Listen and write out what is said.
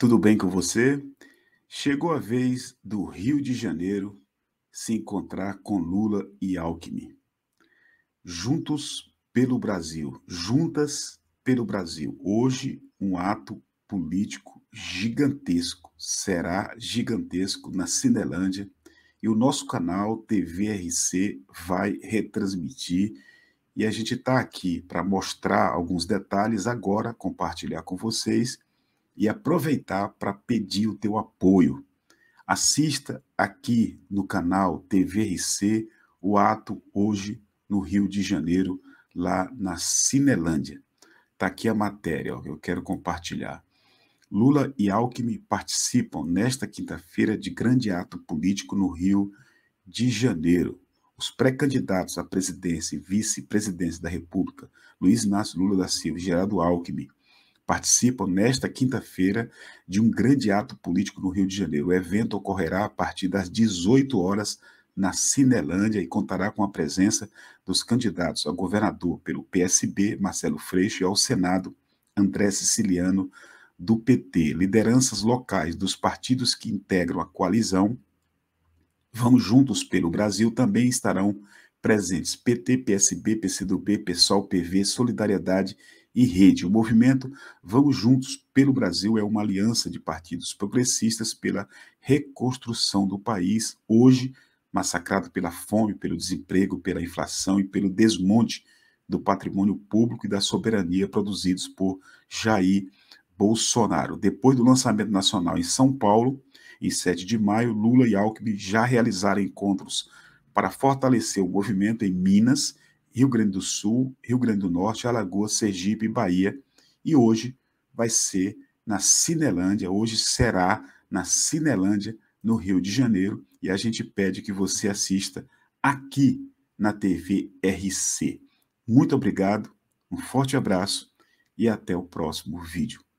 Tudo bem com você? Chegou a vez do Rio de Janeiro se encontrar com Lula e Alckmin. Juntos pelo Brasil, juntas pelo Brasil. Hoje, um ato político gigantesco, será gigantesco na Cinelândia e o nosso canal TVRC vai retransmitir. E a gente está aqui para mostrar alguns detalhes agora, compartilhar com vocês e aproveitar para pedir o teu apoio. Assista aqui no canal TVRC o ato hoje no Rio de Janeiro, lá na Cinelândia. Está aqui a matéria, ó, eu quero compartilhar. Lula e Alckmin participam nesta quinta-feira de grande ato político no Rio de Janeiro. Os pré-candidatos à presidência e vice-presidência da República, Luiz Inácio Lula da Silva e Geraldo Alckmin, participam nesta quinta-feira de um grande ato político no Rio de Janeiro. O evento ocorrerá a partir das 18 horas na Cinelândia e contará com a presença dos candidatos a governador pelo PSB, Marcelo Freixo, e ao Senado, André Siciliano, do PT. Lideranças locais dos partidos que integram a coalizão vão juntos pelo Brasil também estarão presentes PT, PSB, PCdoB, PSOL, PV, Solidariedade e e Rede. O movimento Vamos Juntos pelo Brasil é uma aliança de partidos progressistas pela reconstrução do país, hoje massacrado pela fome, pelo desemprego, pela inflação e pelo desmonte do patrimônio público e da soberania produzidos por Jair Bolsonaro. Depois do lançamento nacional em São Paulo, em 7 de maio, Lula e Alckmin já realizaram encontros para fortalecer o movimento em Minas Rio Grande do Sul, Rio Grande do Norte, Alagoas, Sergipe, Bahia. E hoje vai ser na Cinelândia, hoje será na Cinelândia, no Rio de Janeiro. E a gente pede que você assista aqui na TV RC. Muito obrigado, um forte abraço e até o próximo vídeo.